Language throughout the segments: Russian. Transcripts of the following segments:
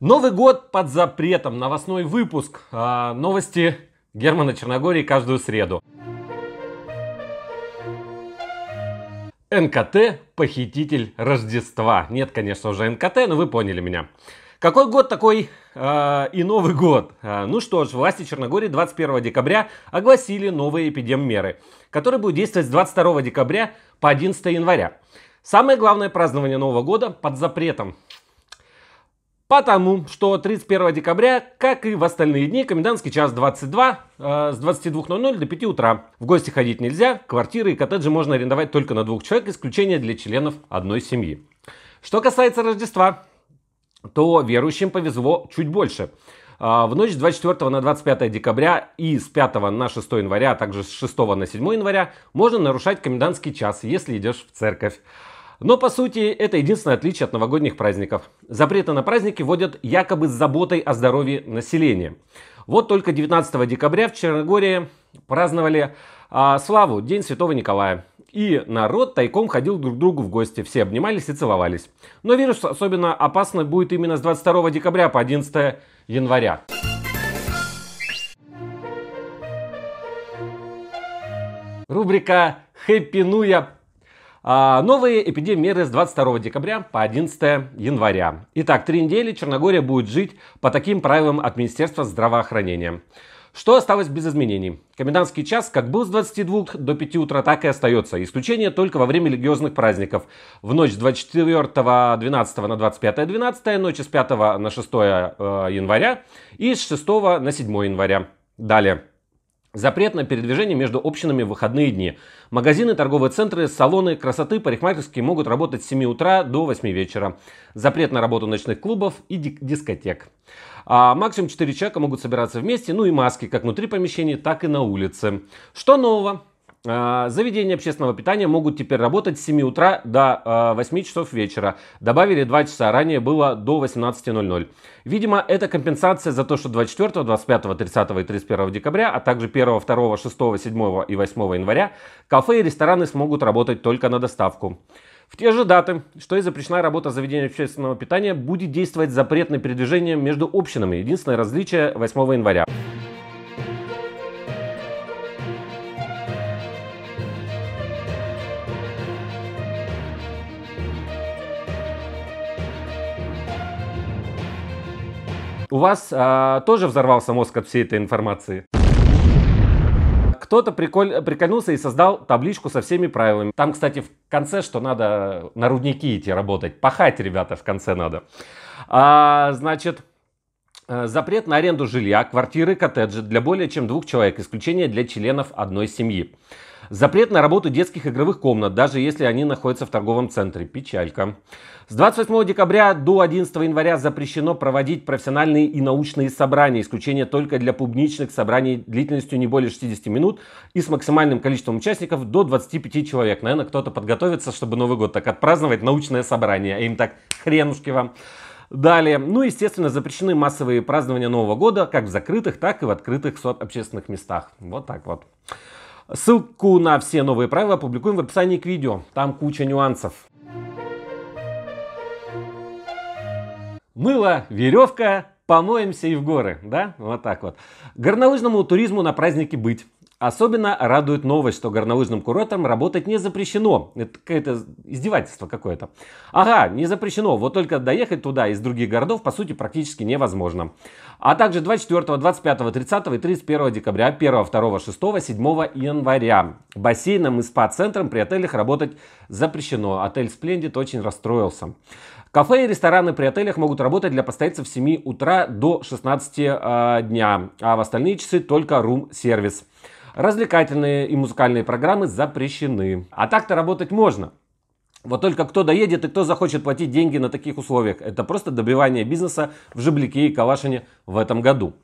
Новый год под запретом. Новостной выпуск. А, новости Германа Черногории каждую среду. НКТ – похититель Рождества. Нет, конечно, уже НКТ, но вы поняли меня. Какой год такой э, и Новый год? Э, ну что ж, власти Черногории 21 декабря огласили новые эпидеммеры, которые будут действовать с 22 декабря по 11 января. Самое главное празднование Нового года под запретом. Потому что 31 декабря, как и в остальные дни, комендантский час 22 э, с 22.00 до 5 утра. В гости ходить нельзя, квартиры и коттеджи можно арендовать только на двух человек, исключение для членов одной семьи. Что касается Рождества, то верующим повезло чуть больше. Э, в ночь с 24 на 25 декабря и с 5 на 6 января, а также с 6 на 7 января можно нарушать комендантский час, если идешь в церковь. Но по сути это единственное отличие от новогодних праздников. Запреты на праздники вводят якобы с заботой о здоровье населения. Вот только 19 декабря в Черногории праздновали а, славу День Святого Николая. И народ тайком ходил друг к другу в гости, все обнимались и целовались. Но вирус особенно опасный будет именно с 22 декабря по 11 января. Рубрика «Хэппи Нуя а новые эпидемеры с 22 декабря по 11 января. Итак, три недели Черногория будет жить по таким правилам от Министерства здравоохранения. Что осталось без изменений? Комендантский час как был с 22 до 5 утра, так и остается. Исключение только во время религиозных праздников. В ночь с 24-12 на 25-12, ночь с 5 на 6 э, января и с 6 на 7 января. Далее. Запрет на передвижение между общинами в выходные дни. Магазины, торговые центры, салоны красоты, парикмахерские могут работать с 7 утра до 8 вечера. Запрет на работу ночных клубов и дискотек. А максимум 4 человека могут собираться вместе, ну и маски как внутри помещений, так и на улице. Что нового? А, заведения общественного питания могут теперь работать с 7 утра до 8 а, часов вечера. Добавили 2 часа, ранее было до 18.00. Видимо, это компенсация за то, что 24, 25, 30 и 31 декабря, а также 1, 2, 6, 7 и 8 января кафе и рестораны смогут работать только на доставку. В те же даты, что и запрещена работа заведения общественного питания, будет действовать запрет на передвижение между общинами. Единственное различие 8 января. У вас а, тоже взорвался мозг от всей этой информации? Кто-то приколь... прикольнулся и создал табличку со всеми правилами. Там, кстати, в конце, что надо на рудники идти работать. Пахать, ребята, в конце надо. А, значит, э, запрет на аренду жилья, квартиры, коттеджи для более чем двух человек. Исключение для членов одной семьи. Запрет на работу детских игровых комнат, даже если они находятся в торговом центре. Печалька. С 28 декабря до 11 января запрещено проводить профессиональные и научные собрания. Исключение только для публичных собраний длительностью не более 60 минут и с максимальным количеством участников до 25 человек. Наверное, кто-то подготовится, чтобы Новый год так отпраздновать. Научное собрание. А им так хренушки вам. Далее, ну, естественно, запрещены массовые празднования Нового года как в закрытых, так и в открытых общественных местах. Вот так вот. Ссылку на все новые правила опубликуем в описании к видео. Там куча нюансов. Мыло, веревка, помоемся и в горы, да? Вот так вот. Горнолыжному туризму на празднике быть. Особенно радует новость, что горнолыжным курортам работать не запрещено. Это какое-то издевательство какое-то. Ага, не запрещено, вот только доехать туда из других городов, по сути, практически невозможно. А также 24, 25, 30 и 31 декабря, 1, 2, 6, 7 января. Бассейном и спа-центром при отелях работать запрещено. Отель Splendid очень расстроился. Кафе и рестораны при отелях могут работать для постояльцев с 7 утра до 16 э, а, дня, а в остальные часы только рум-сервис. Развлекательные и музыкальные программы запрещены. А так-то работать можно. Вот только кто доедет и кто захочет платить деньги на таких условиях. Это просто добивание бизнеса в Жиблике и Калашине в этом году.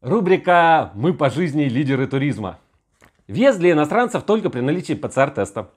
Рубрика «Мы по жизни лидеры туризма». Въезд для иностранцев только при наличии ПЦР-теста.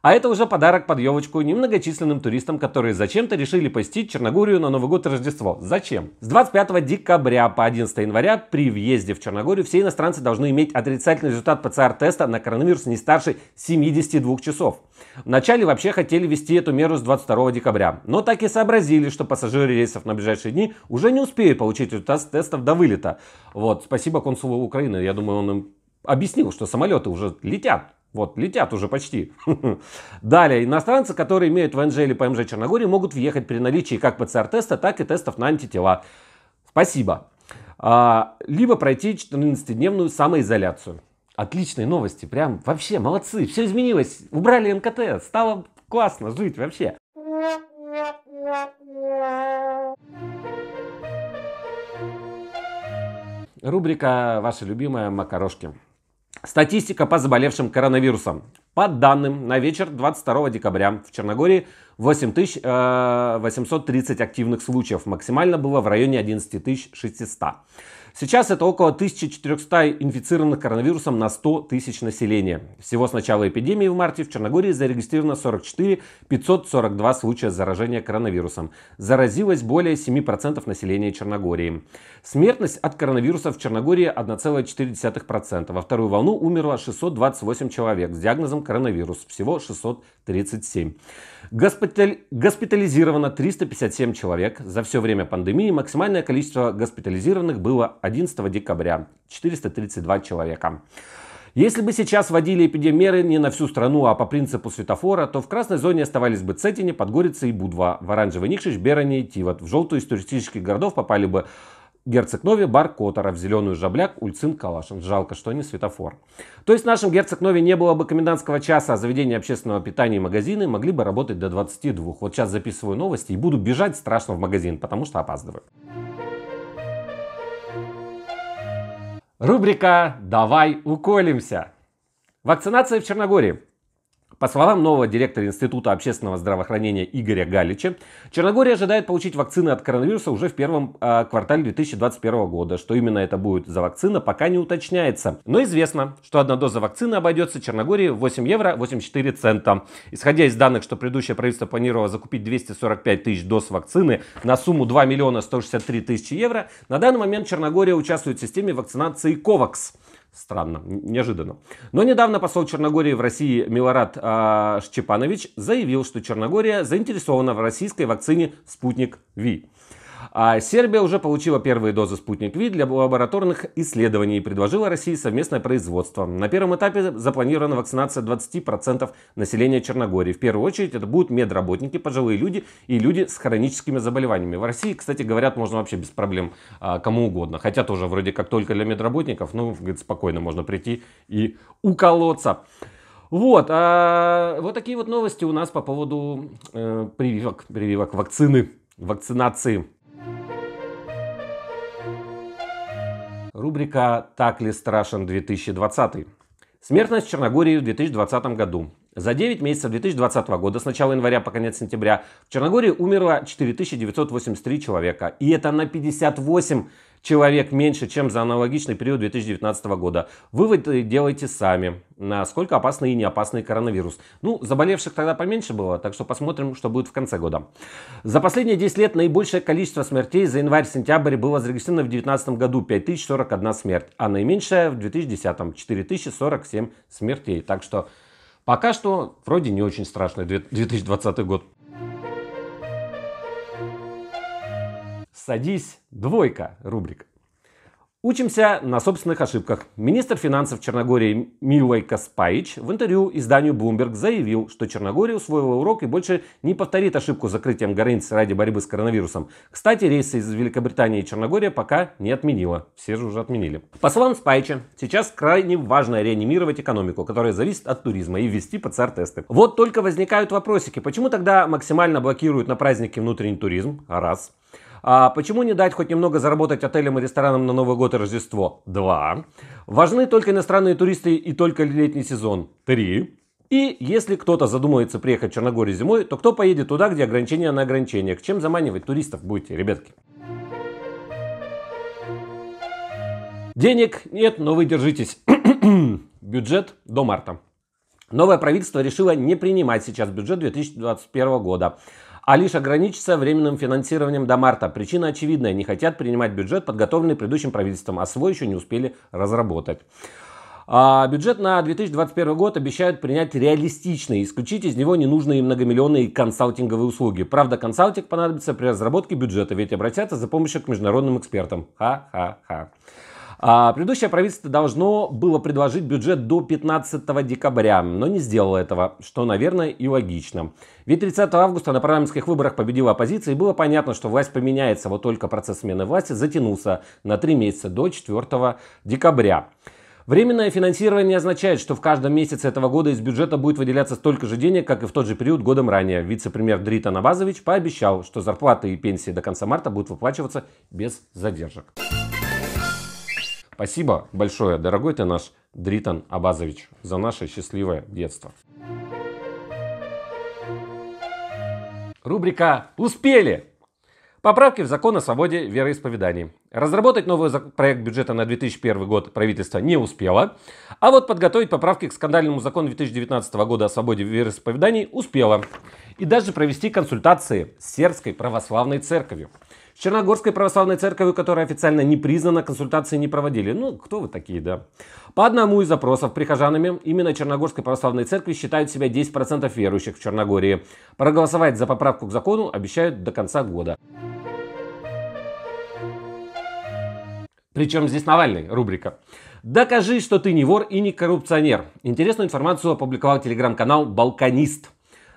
А это уже подарок под елочку немногочисленным туристам, которые зачем-то решили посетить Черногорию на Новый год и Рождество. Зачем? С 25 декабря по 11 января при въезде в Черногорию все иностранцы должны иметь отрицательный результат ПЦР-теста на коронавирус не старше 72 часов. Вначале вообще хотели ввести эту меру с 22 декабря, но так и сообразили, что пассажиры рейсов на ближайшие дни уже не успеют получить результат тестов до вылета. Вот, спасибо консулу Украины, я думаю, он им объяснил, что самолеты уже летят вот, летят уже почти. Далее, иностранцы, которые имеют ВНЖ или ПМЖ Черногории, могут въехать при наличии как ПЦР-теста, так и тестов на антитела. Спасибо. А, либо пройти 14-дневную самоизоляцию. Отличные новости, прям вообще молодцы, все изменилось. Убрали НКТ, стало классно жить вообще. Рубрика «Ваша любимая макарошки». Статистика по заболевшим коронавирусом. По данным, на вечер 22 декабря в Черногории 8830 э, активных случаев. Максимально было в районе 11800. Сейчас это около 1400 инфицированных коронавирусом на 100 тысяч населения. Всего с начала эпидемии в марте в Черногории зарегистрировано 44 542 случая заражения коронавирусом. Заразилось более 7% населения Черногории. Смертность от коронавируса в Черногории 1,4%. Во вторую волну умерло 628 человек с диагнозом коронавирус. Всего 637. Госпиталь... Госпитализировано 357 человек. За все время пандемии максимальное количество госпитализированных было 11 декабря. 432 человека. Если бы сейчас вводили эпидемеры не на всю страну, а по принципу светофора, то в красной зоне оставались бы Цетине, Подгорица и Будва, в оранжевый Никшич, Берани и Тивот. В желтую из туристических городов попали бы Герцог Нови, Бар Котора, в зеленую Жабляк, Ульцин, Калашин. Жалко, что не светофор. То есть в нашем Герцог Нови не было бы комендантского часа, а заведения общественного питания и магазины могли бы работать до 22. Вот сейчас записываю новости и буду бежать страшно в магазин, потому что опаздываю. Рубрика «Давай уколемся». Вакцинация в Черногории. По словам нового директора Института общественного здравоохранения Игоря Галича, Черногория ожидает получить вакцины от коронавируса уже в первом э, квартале 2021 года. Что именно это будет за вакцина, пока не уточняется. Но известно, что одна доза вакцины обойдется Черногории в 8 евро 84 цента. Исходя из данных, что предыдущее правительство планировало закупить 245 тысяч доз вакцины на сумму 2 миллиона 163 тысячи евро, на данный момент Черногория участвует в системе вакцинации COVAX. Странно, неожиданно. Но недавно посол Черногории в России Милорад э, а, Шчепанович заявил, что Черногория заинтересована в российской вакцине «Спутник Ви». А Сербия уже получила первые дозы «Спутник Ви» для лабораторных исследований и предложила России совместное производство. На первом этапе запланирована вакцинация 20% населения Черногории. В первую очередь это будут медработники, пожилые люди и люди с хроническими заболеваниями. В России, кстати, говорят, можно вообще без проблем а, кому угодно. Хотя тоже вроде как только для медработников, ну, говорит, спокойно можно прийти и уколоться. Вот, а, вот такие вот новости у нас по поводу э, прививок, прививок, вакцины, вакцинации. Рубрика «Так ли страшен 2020?». Смертность в Черногории в 2020 году. За 9 месяцев 2020 года, с начала января по конец сентября, в Черногории умерло 4983 человека. И это на 58 человек меньше, чем за аналогичный период 2019 года. Выводы делайте сами, насколько опасный и не опасный коронавирус. Ну, заболевших тогда поменьше было, так что посмотрим, что будет в конце года. За последние 10 лет наибольшее количество смертей за январь-сентябрь было зарегистрировано в 2019 году 5041 смерть, а наименьшее в 2010 4047 смертей. Так что пока что вроде не очень страшный 2020 год. «Садись, двойка» рубрика. Учимся на собственных ошибках. Министр финансов Черногории Милой Каспаич в интервью изданию Bloomberg заявил, что Черногория усвоила урок и больше не повторит ошибку с закрытием границ ради борьбы с коронавирусом. Кстати, рейсы из Великобритании и Черногория пока не отменила. Все же уже отменили. По словам Спайча, сейчас крайне важно реанимировать экономику, которая зависит от туризма, и ввести ПЦР-тесты. Вот только возникают вопросики. Почему тогда максимально блокируют на праздники внутренний туризм? Раз. А почему не дать хоть немного заработать отелям и ресторанам на Новый год и Рождество? Два. Важны только иностранные туристы и только летний сезон? Три. И если кто-то задумается приехать в Черногорию зимой, то кто поедет туда, где ограничения на ограничения? К Чем заманивать туристов будете, ребятки? Денег нет, но вы держитесь. Бюджет до марта. Новое правительство решило не принимать сейчас бюджет 2021 года а лишь ограничиться временным финансированием до марта. Причина очевидная – не хотят принимать бюджет, подготовленный предыдущим правительством, а свой еще не успели разработать. А бюджет на 2021 год обещают принять реалистичный, исключить из него ненужные многомиллионные консалтинговые услуги. Правда, консалтинг понадобится при разработке бюджета, ведь обратятся за помощью к международным экспертам. Ха-ха-ха. А, предыдущее правительство должно было предложить бюджет до 15 декабря, но не сделало этого, что, наверное, и логично. Ведь 30 августа на парламентских выборах победила оппозиция, и было понятно, что власть поменяется, вот только процесс смены власти затянулся на три месяца до 4 декабря. Временное финансирование означает, что в каждом месяце этого года из бюджета будет выделяться столько же денег, как и в тот же период годом ранее. Вице-премьер Дрита Навазович пообещал, что зарплаты и пенсии до конца марта будут выплачиваться без задержек. Спасибо большое, дорогой ты наш Дритан Абазович, за наше счастливое детство. Рубрика «Успели!» Поправки в закон о свободе вероисповеданий. Разработать новый проект бюджета на 2001 год правительство не успело, а вот подготовить поправки к скандальному закону 2019 года о свободе вероисповеданий успело. И даже провести консультации с Сербской православной церковью. С Черногорской православной церковью, которая официально не признана, консультации не проводили. Ну, кто вы такие, да? По одному из запросов прихожанами именно Черногорской православной церкви считают себя 10% верующих в Черногории. Проголосовать за поправку к закону обещают до конца года. Причем здесь Навальный, рубрика. Докажи, что ты не вор и не коррупционер. Интересную информацию опубликовал телеграм-канал «Балканист».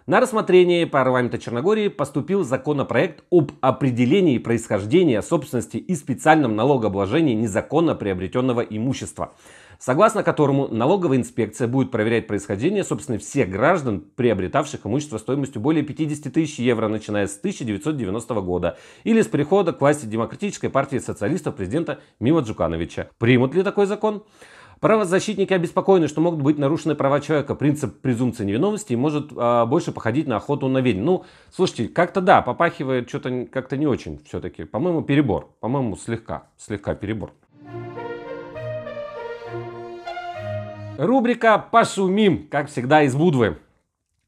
На рассмотрение парламента Черногории поступил законопроект об определении происхождения собственности и специальном налогообложении незаконно приобретенного имущества, согласно которому налоговая инспекция будет проверять происхождение собственно всех граждан, приобретавших имущество стоимостью более 50 тысяч евро, начиная с 1990 года или с прихода к власти Демократической партии социалистов президента Мила Джукановича. Примут ли такой закон? Правозащитники обеспокоены, что могут быть нарушены права человека. Принцип презумпции невиновности может э, больше походить на охоту на ведьм. Ну, слушайте, как-то да, попахивает что-то как-то не очень все-таки. По-моему, перебор. По-моему, слегка, слегка перебор. Рубрика «Пошумим», как всегда, из Будвы.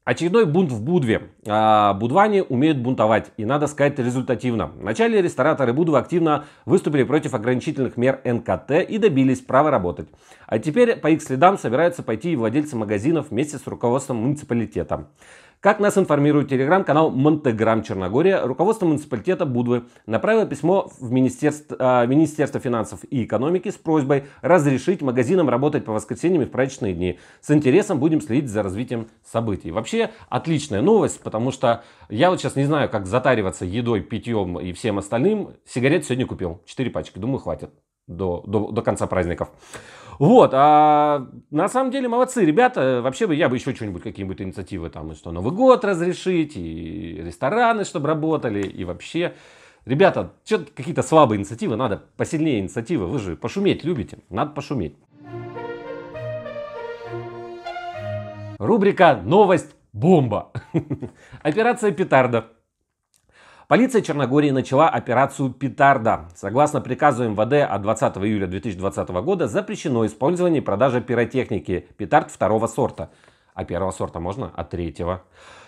Очередной бунт в Будве. А, Будване умеют бунтовать, и надо сказать результативно. Вначале рестораторы Будвы активно выступили против ограничительных мер НКТ и добились права работать. А теперь по их следам собираются пойти и владельцы магазинов вместе с руководством муниципалитета. Как нас информирует телеграм-канал Монтеграм Черногория, руководство муниципалитета Будвы направило письмо в Министерство, э, а, Министерство финансов и экономики с просьбой разрешить магазинам работать по воскресеньям и в праздничные дни. С интересом будем следить за развитием событий. Вообще отличная новость, потому потому что я вот сейчас не знаю, как затариваться едой, питьем и всем остальным. Сигарет сегодня купил, четыре пачки, думаю, хватит до, до, до конца праздников. Вот, а на самом деле молодцы ребята. Вообще бы я бы еще что-нибудь, какие-нибудь инициативы там, и что Новый год разрешить, и рестораны, чтобы работали, и вообще. Ребята, что-то какие-то слабые инициативы, надо посильнее инициативы. Вы же пошуметь любите, надо пошуметь. Рубрика «Новость Бомба! Операция «Петарда». Полиция Черногории начала операцию «Петарда». Согласно приказу МВД от 20 июля 2020 года запрещено использование и продажа пиротехники «Петард» второго сорта – а первого сорта можно, от а третьего.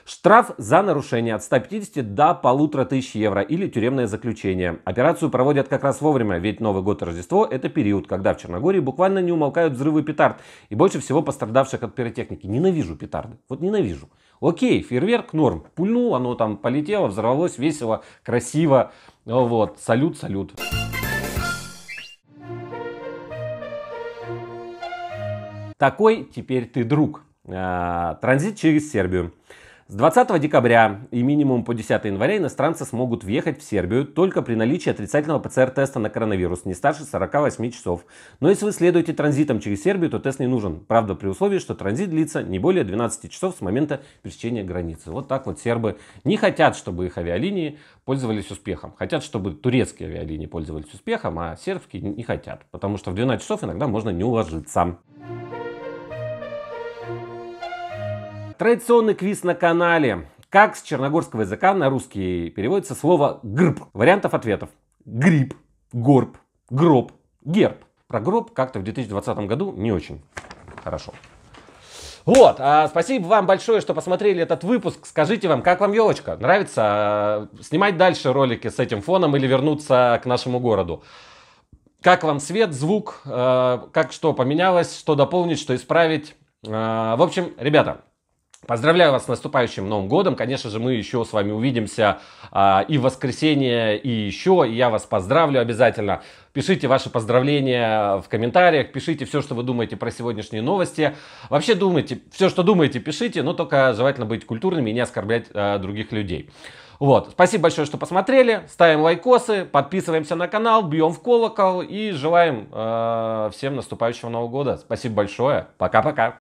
Штраф за нарушение от 150 до 1500 евро или тюремное заключение. Операцию проводят как раз вовремя, ведь Новый год и Рождество – это период, когда в Черногории буквально не умолкают взрывы петард и больше всего пострадавших от пиротехники. Ненавижу петарды, вот ненавижу. Окей, фейерверк норм, пульнул, оно там полетело, взорвалось, весело, красиво, ну вот, салют, салют. Такой теперь ты друг. А, транзит через Сербию. С 20 декабря и минимум по 10 января иностранцы смогут въехать в Сербию только при наличии отрицательного ПЦР-теста на коронавирус не старше 48 часов. Но если вы следуете транзитом через Сербию, то тест не нужен. Правда, при условии, что транзит длится не более 12 часов с момента пересечения границы. Вот так вот сербы не хотят, чтобы их авиалинии пользовались успехом. Хотят, чтобы турецкие авиалинии пользовались успехом, а сербские не хотят. Потому что в 12 часов иногда можно не уложиться. Традиционный квиз на канале. Как с черногорского языка на русский переводится слово «грб»? Вариантов ответов. Гриб, горб, гроб, герб. Про гроб как-то в 2020 году не очень хорошо. Вот, а, спасибо вам большое, что посмотрели этот выпуск. Скажите вам, как вам елочка? Нравится а, снимать дальше ролики с этим фоном или вернуться к нашему городу? Как вам свет, звук, а, как что поменялось, что дополнить, что исправить? А, в общем, ребята, Поздравляю вас с наступающим Новым годом. Конечно же, мы еще с вами увидимся э, и в воскресенье, и еще. И я вас поздравлю обязательно. Пишите ваши поздравления в комментариях, пишите все, что вы думаете про сегодняшние новости. Вообще думайте, все, что думаете, пишите, но только желательно быть культурными и не оскорблять э, других людей. Вот. Спасибо большое, что посмотрели. Ставим лайкосы, подписываемся на канал, бьем в колокол и желаем э, всем наступающего Нового года. Спасибо большое. Пока-пока.